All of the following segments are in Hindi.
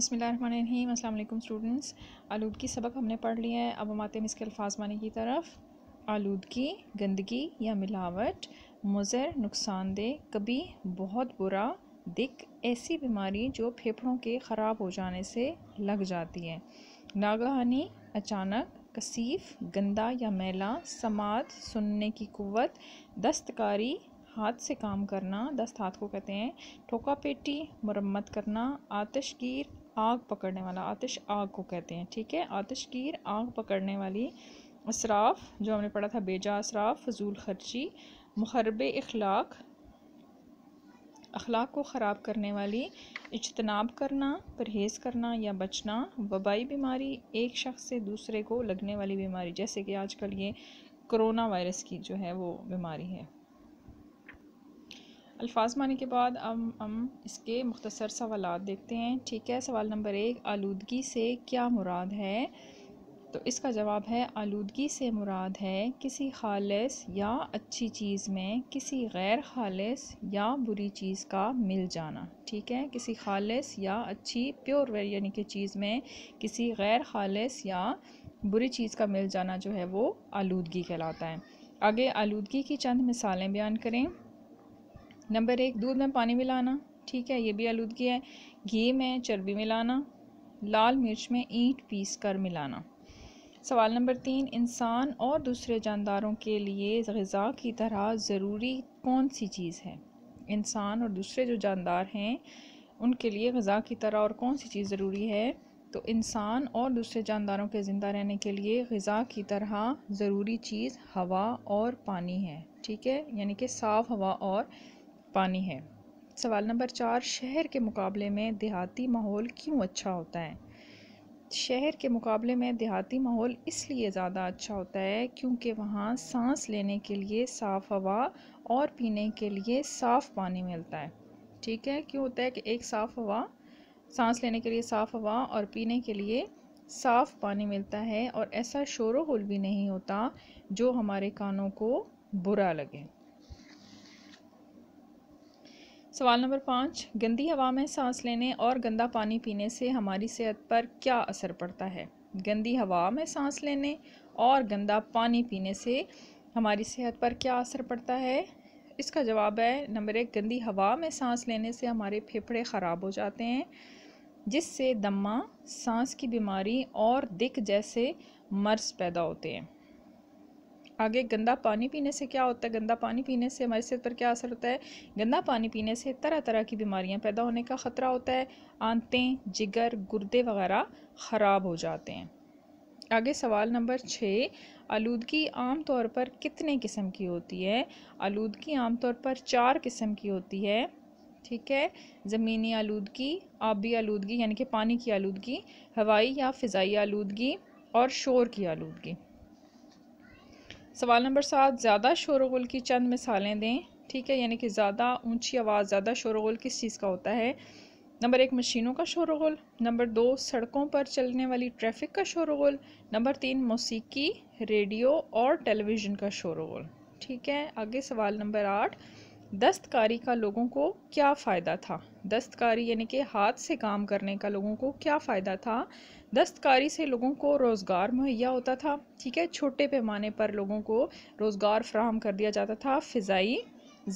बिसमीम अल्लाम स्टूडेंट्स आलूदगी सबक हमने पढ़ लिया है अब हम आते हैं इसके अल्फाज माने की तरफ आलूदगी गंदगी या मिलावट मुज़र नुकसानदेह कभी बहुत बुरा दिक ऐसी बीमारी जो फेफड़ों के ख़राब हो जाने से लग जाती है नागहानी अचानक कसीफ गंदा या मैला समाद सुनने की कुवत दस्तकारी हाथ से काम करना दस्त हाथ को कहते हैं ठोका पेटी मरम्मत करना आतशगीर आग पकड़ने वाला आतिश आग को कहते हैं ठीक है आतिशगीर आग पकड़ने वाली असराफ जो हमने पढ़ा था बेजा असराफ फजूल खर्ची मुहरब अखलाक अखलाक को ख़राब करने वाली इजतनाब करना परहेज़ करना या बचना वबाई बीमारी एक शख्स से दूसरे को लगने वाली बीमारी जैसे कि आजकल ये कोरोना वायरस की जो है वो बीमारी है अल्फाज माने के बाद अब हम इसके मुख्तसर सवाल देखते हैं ठीक है सवाल नंबर एक आलूदगी से क्या मुराद है तो इसका जवाब है आलूदगी से मुराद है किसी खालस या अच्छी चीज़ में किसी गैर खालस या बुरी चीज़ का मिल जाना ठीक है किसी खालस या अच्छी प्योर यानी कि चीज़ में किसी गैर खालस या बुरी चीज़ का मिल जाना जो है वो आलूदगी कहलाता है आगे आलूदगी की चंद मिसालें बयान करें नंबर एक दूध में पानी मिलाना ठीक है ये भी आलूदगी है घी में चर्बी मिलाना लाल मिर्च में ईंट पीस कर मिलाना सवाल नंबर तीन इंसान और दूसरे जानदारों के लिए गज़ा की तरह ज़रूरी कौन सी चीज़ है इंसान और दूसरे जो जानदार हैं उनके लिए गज़ा की तरह और कौन सी चीज़ ज़रूरी है तो इंसान और दूसरे जानदारों के ज़िंदा रहने के लिए गज़ा की तरह ज़रूरी चीज़ हवा और पानी है ठीक है यानी कि साफ़ हवा और पानी है सवाल नंबर चार शहर के मुकाबले में देहाती माहौल क्यों अच्छा होता है शहर के मुकाबले में देहाती माहौल इसलिए ज़्यादा अच्छा होता है क्योंकि वहाँ सांस लेने के लिए साफ़ हवा और पीने के लिए साफ़ पानी मिलता है ठीक है क्यों होता है कि एक साफ़ हवा सांस लेने के लिए साफ़ हवा और पीने के लिए साफ़ पानी मिलता है और ऐसा शोर गुल भी नहीं होता जो हमारे कानों को बुरा लगे सवाल नंबर पाँच गंदी हवा में सांस लेने और गंदा पानी पीने से हमारी सेहत पर क्या असर पड़ता है गंदी हवा में सांस लेने और गंदा पानी पीने से हमारी सेहत पर क्या असर पड़ता है इसका जवाब है नंबर एक गंदी हवा में सांस लेने से हमारे फेफड़े ख़राब हो जाते हैं जिससे दमा सांस की बीमारी और दिक जैसे मर्ज पैदा होते हैं आगे गंदा पानी पीने से क्या होता है गंदा पानी पीने से हमारी सेहत पर क्या असर होता है गंदा पानी पीने से तरह तरह की बीमारियां पैदा होने का ख़तरा होता है आंतें जिगर गुर्दे वगैरह ख़राब हो जाते हैं आगे सवाल नंबर छः आलूदगी आम तौर पर कितने किस्म की होती है आलूदगी आम तौर पर चार किस्म की होती है ठीक है ज़मीनी आलूदगी आबी आलूदगी यानी कि पानी की आलूदगी हवाई या फ़ाई आलूदगी और शोर की आलूदगी सवाल नंबर सात ज़्यादा शोरगुल की चंद मिसालें दें ठीक है यानी कि ज़्यादा ऊंची आवाज़ ज़्यादा शोरगुल किस चीज़ का होता है नंबर एक मशीनों का शोरगुल नंबर दो सड़कों पर चलने वाली ट्रैफिक का शोरगुल नंबर तीन मौसीकी रेडियो और टेलीविज़न का शोरगुल ठीक है आगे सवाल नंबर आठ दस्तकारी का लोगों को क्या फ़ायदा था दस्तकारी यानी कि हाथ से काम करने का लोगों को क्या फ़ायदा था दस्तकारी से लोगों को रोज़गार मुहैया होता था ठीक है छोटे पैमाने पर लोगों को रोज़गार फ्राहम कर दिया जाता था फ़िज़ाई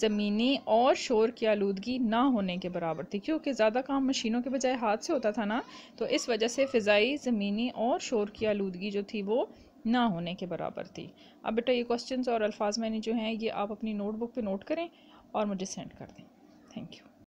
ज़मीनी और शोर की आलूदगी ना होने के बराबर थी क्योंकि ज़्यादा काम मशीनों के बजाय हाथ से होता था ना तो इस वजह से फ़िज़ाई ज़मीनी और शोर की आलूदगी जो थी वो ना होने के बराबर थी अब बेटा ये क्वेश्चंस और अल्फाज मैंने जो हैं ये आप अपनी नोटबुक पे नोट करें और मुझे सेंड कर दें थैंक यू